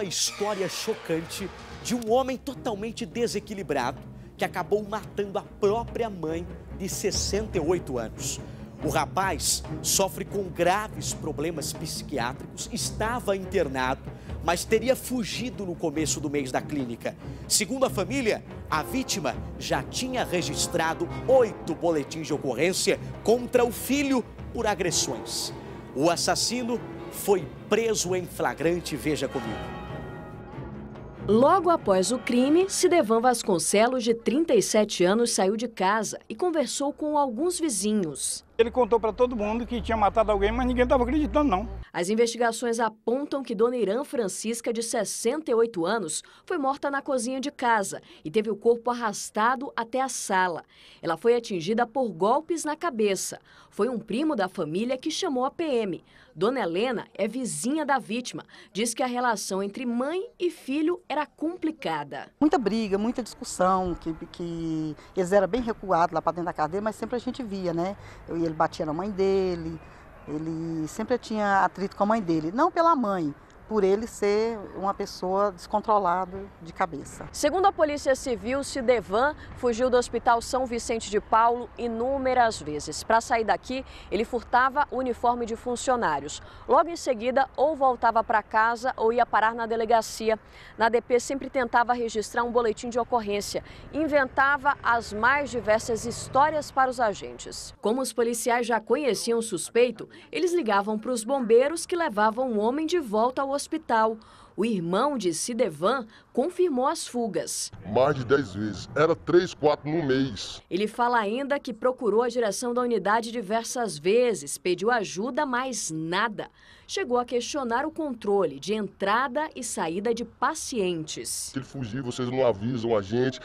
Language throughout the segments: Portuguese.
uma história chocante de um homem totalmente desequilibrado que acabou matando a própria mãe de 68 anos. O rapaz sofre com graves problemas psiquiátricos, estava internado, mas teria fugido no começo do mês da clínica. Segundo a família, a vítima já tinha registrado oito boletins de ocorrência contra o filho por agressões. O assassino foi preso em flagrante, veja comigo. Logo após o crime, Sidevan Vasconcelos, de 37 anos, saiu de casa e conversou com alguns vizinhos. Ele contou para todo mundo que tinha matado alguém, mas ninguém estava acreditando, não. As investigações apontam que Dona Irã Francisca, de 68 anos, foi morta na cozinha de casa e teve o corpo arrastado até a sala. Ela foi atingida por golpes na cabeça. Foi um primo da família que chamou a PM. Dona Helena é vizinha da vítima. Diz que a relação entre mãe e filho era complicada. Muita briga, muita discussão, que, que eles eram bem recuados lá para dentro da cadeia, mas sempre a gente via, né? Eu, ele batia na mãe dele, ele sempre tinha atrito com a mãe dele. Não pela mãe, por ele ser uma pessoa descontrolada de cabeça. Segundo a Polícia Civil, Sidevan fugiu do Hospital São Vicente de Paulo inúmeras vezes. Para sair daqui, ele furtava o uniforme de funcionários. Logo em seguida, ou voltava para casa ou ia parar na delegacia. Na DP sempre tentava registrar um boletim de ocorrência, inventava as mais diversas histórias para os agentes. Como os policiais já conheciam o suspeito, eles ligavam para os bombeiros que levavam o homem de volta ao hospital hospital o irmão de Cidevan confirmou as fugas. Mais de 10 vezes, era 3, 4 no mês. Ele fala ainda que procurou a direção da unidade diversas vezes, pediu ajuda, mas nada. Chegou a questionar o controle de entrada e saída de pacientes. Se ele fugir, vocês não avisam a gente.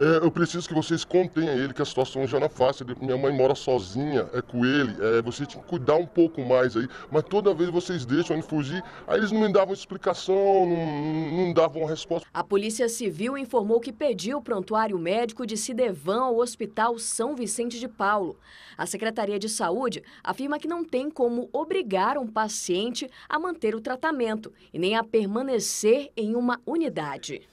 É, eu preciso que vocês contenham ele, que a situação já não é fácil. Minha mãe mora sozinha, é com ele. É, vocês que cuidar um pouco mais aí. Mas toda vez vocês deixam ele fugir, aí eles não me davam explicação não, não, não davam resposta. A Polícia Civil informou que pediu o prontuário médico de Cidevan ao Hospital São Vicente de Paulo. A Secretaria de Saúde afirma que não tem como obrigar um paciente a manter o tratamento e nem a permanecer em uma unidade.